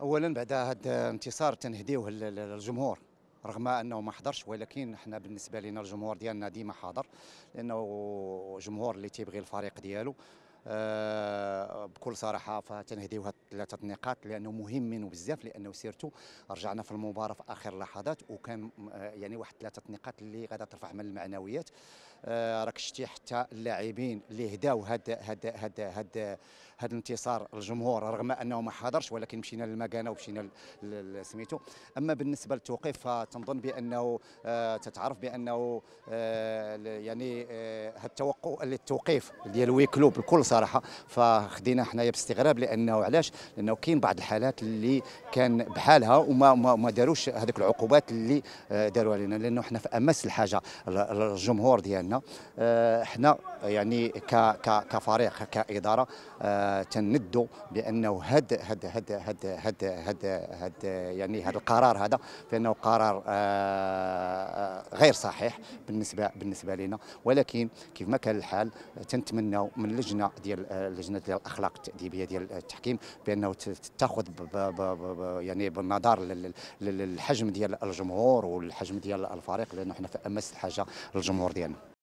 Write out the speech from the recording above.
اولا بعد هذا الانتصار تنهديوه للجمهور رغم انه ما حضرش ولكن احنا بالنسبه لنا الجمهور ديالنا ديما حاضر لانه جمهور اللي تيبغي الفريق ديالو آه، بكل صراحه فتنهديو هاد ثلاثه النقاط لانه مهمين بزاف لانه سيرتو رجعنا في المباراه في اخر لحظات وكان آه، يعني واحد ثلاثه نقاط اللي غادا ترفع من المعنويات آه، راك شتي حتى اللاعبين اللي هداو هاد هاد هاد هاد هاد الانتصار الجمهور رغم انه ما حضرش ولكن مشينا للمكانه ومشينا سميتو اما بالنسبه للتوقيف فتنظن بانه تتعرف بانه يعني التوقف التوقيف ديال وي كلوب بكل صراحه فخدينا حنايا باستغراب لانه علاش لانه كاين بعض الحالات اللي كان بحالها وما ما, داروش هذوك العقوبات اللي آه، داروها لنا لانه حنا في امس الحاجه الجمهور ديالنا آه، حنا يعني كفريق كاداره آه، تندوا بانه هاد هاد هاد هاد هاد هاد, هاد يعني هاد القرار هذا بانه قرار غير صحيح بالنسبه بالنسبه لنا ولكن كيف ما كان الحال تنتمناو من لجنه ديال لجنه ديال الاخلاق التاديبيه ديال التحكيم بانه تاخذ يعني بالنظر للحجم ديال الجمهور والحجم ديال الفريق لانه حنا في امس الحاجه للجمهور ديالنا